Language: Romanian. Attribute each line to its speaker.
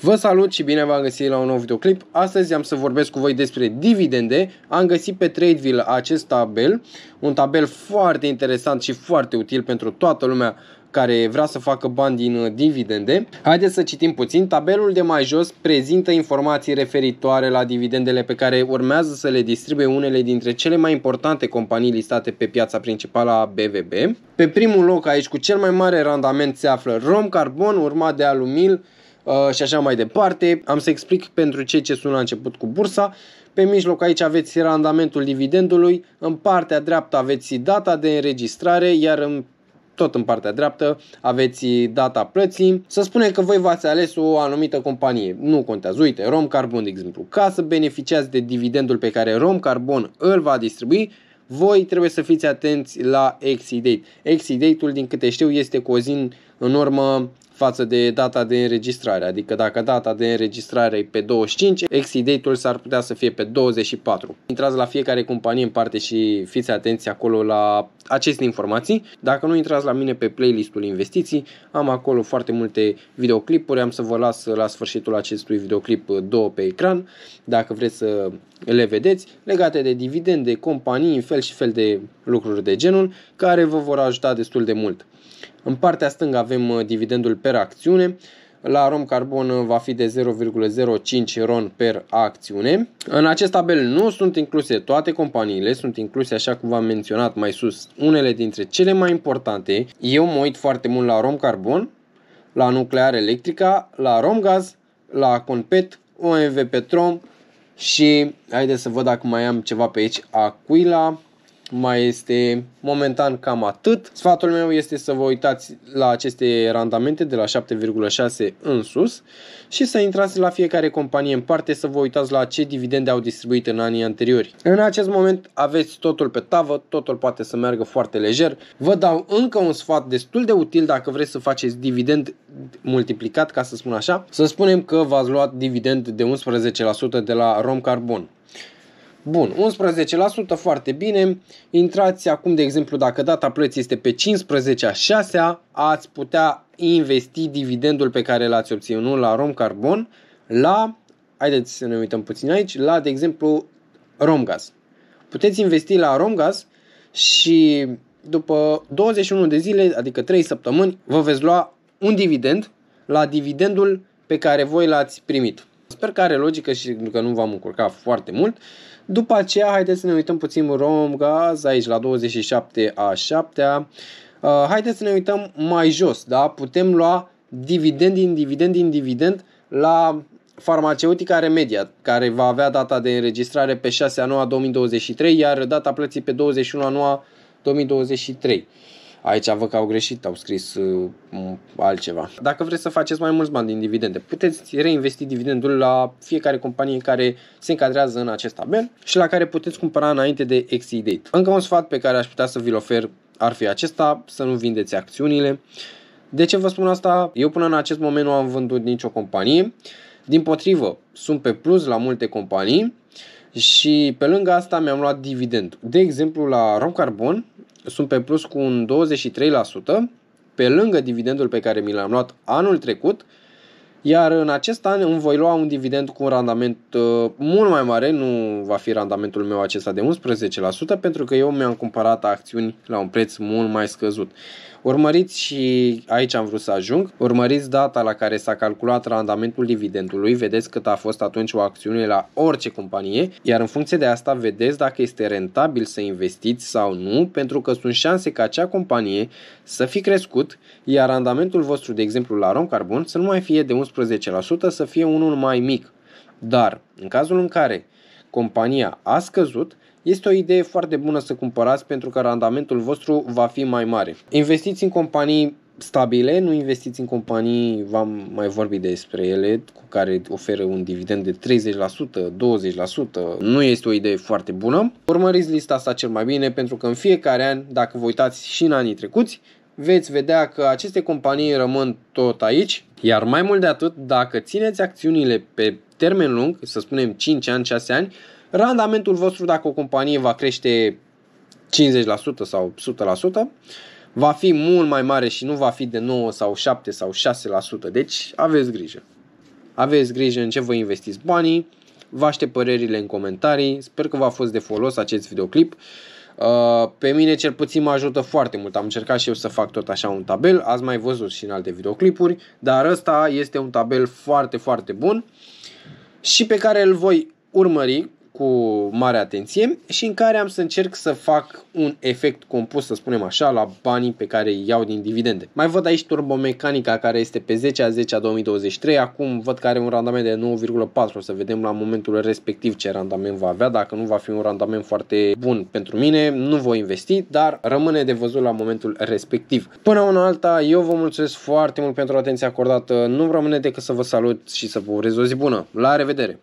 Speaker 1: Vă salut și bine v-am găsit la un nou videoclip. Astăzi am să vorbesc cu voi despre dividende. Am găsit pe Tradeville acest tabel, un tabel foarte interesant și foarte util pentru toată lumea care vrea să facă bani din uh, dividende. Haideți să citim puțin. Tabelul de mai jos prezintă informații referitoare la dividendele pe care urmează să le distribuie unele dintre cele mai importante companii listate pe piața principală a BVB. Pe primul loc aici cu cel mai mare randament se află Rom Carbon, urmat de Alumil, Uh, și așa mai departe. Am să explic pentru ce ce sunt la început cu bursa. Pe mijloc aici aveți randamentul dividendului, în partea dreaptă aveți data de înregistrare, iar în tot în partea dreaptă aveți data plății. Să spunem că voi v-ați ales o anumită companie. Nu contează. Uite, Romcarbon, de exemplu. Ca să beneficiați de dividendul pe care Romcarbon îl va distribui, voi trebuie să fiți atenți la exit date. Exit date-ul, din câte știu, este cu o zi în urmă față de data de înregistrare. Adică dacă data de înregistrare e pe 25, exit date-ul s-ar putea să fie pe 24. Intrați la fiecare companie în parte și fiți atenți acolo la aceste informații. Dacă nu intrați la mine pe playlistul investiții, am acolo foarte multe videoclipuri, am să vă las la sfârșitul acestui videoclip uh, două pe ecran, dacă vreți să le vedeți, legate de dividende, companii, fel și fel de lucruri de genul, care vă vor ajuta destul de mult. În partea stângă avem uh, dividendul per acțiune. La ROM carbon uh, va fi de 0,05 RON per acțiune. În acest tabel nu sunt incluse toate companiile, sunt incluse, așa cum v-am menționat mai sus, unele dintre cele mai importante. Eu mă uit foarte mult la ROM carbon, la Nuclear Electrica, la Romgaz, la Conpet, OMV Petrom și haideți să văd dacă mai am ceva pe aici, Aquila, mai este momentan cam atât. Sfatul meu este să vă uitați la aceste randamente de la 7,6 în sus și să intrați la fiecare companie în parte să vă uitați la ce dividende au distribuit în anii anteriori. În acest moment aveți totul pe tavă, totul poate să meargă foarte lejer. Vă dau încă un sfat destul de util dacă vreți să faceți dividend multiplicat, ca să spun așa. Să spunem că v-ați luat dividend de 11% de la Romcarbon. Bun, 11% foarte bine. Intrați acum, de exemplu, dacă data plății este pe 15 a 6 ați putea investi dividendul pe care l-ați obținut la rom carbon, la, haideți să ne uităm puțin aici, la, de exemplu, Romgas. Puteți investi la Romgas și după 21 de zile, adică 3 săptămâni, vă veți lua un dividend la dividendul pe care voi l-ați primit. Sper că are logică și că nu v-am încurcat foarte mult. După aceea, haideți să ne uităm puțin rom, gaz, aici la 27 a 7 -a. Uh, haideți să ne uităm mai jos, da? Putem lua dividend din dividend din dividend la farmaceutica Remedia, care va avea data de înregistrare pe 6 ianuarie 2023, iar data plății pe 21 ianuarie 2023 aici văd că au greșit, au scris uh, altceva. Dacă vreți să faceți mai mulți bani din dividende, puteți reinvesti dividendul la fiecare companie care se încadrează în acest tabel și la care puteți cumpăra înainte de exit date. Încă un sfat pe care aș putea să vi-l ofer ar fi acesta, să nu vindeți acțiunile. De ce vă spun asta? Eu până în acest moment nu am vândut nicio companie. Din potrivă, sunt pe plus la multe companii și pe lângă asta mi-am luat dividend. De exemplu, la Romcarbon sunt pe plus cu un 23%, pe lângă dividendul pe care mi l-am luat anul trecut, iar în acest an îmi voi lua un dividend cu un randament uh, mult mai mare, nu va fi randamentul meu acesta de 11%, pentru că eu mi-am cumpărat acțiuni la un preț mult mai scăzut. Urmăriți și aici am vrut să ajung, urmăriți data la care s-a calculat randamentul dividendului, vedeți cât a fost atunci o acțiune la orice companie, iar în funcție de asta vedeți dacă este rentabil să investiți sau nu, pentru că sunt șanse ca acea companie să fi crescut, iar randamentul vostru, de exemplu, la carbon să nu mai fie de 11%, să fie unul mai mic. Dar, în cazul în care compania a scăzut, este o idee foarte bună să cumpărați pentru că randamentul vostru va fi mai mare. Investiți în companii stabile, nu investiți în companii, v-am mai vorbit despre ele, cu care oferă un dividend de 30%, 20%, nu este o idee foarte bună. Urmăriți lista asta cel mai bine pentru că în fiecare an, dacă vă uitați și în anii trecuți, veți vedea că aceste companii rămân tot aici, iar mai mult de atât, dacă țineți acțiunile pe termen lung, să spunem 5 ani, 6 ani, Randamentul vostru dacă o companie va crește 50% sau 100%, va fi mult mai mare și nu va fi de 9 sau 7 sau 6%. Deci aveți grijă. Aveți grijă în ce vă investiți banii. Vă aștept părerile în comentarii. Sper că v-a fost de folos acest videoclip. Uh, pe mine cel puțin mă ajută foarte mult. Am încercat și eu să fac tot așa un tabel. Ați mai văzut și în alte videoclipuri. Dar ăsta este un tabel foarte, foarte bun. Și pe care îl voi urmări cu mare atenție și în care am să încerc să fac un efect compus, să spunem așa, la banii pe care îi iau din dividende. Mai văd aici turbomecanica care este pe 10 a 10 a 2023, acum văd că are un randament de 9,4, să vedem la momentul respectiv ce randament va avea, dacă nu va fi un randament foarte bun pentru mine, nu voi investi, dar rămâne de văzut la momentul respectiv. Până una alta, eu vă mulțumesc foarte mult pentru atenția acordată, nu rămâne decât să vă salut și să vă urez o zi bună. La revedere!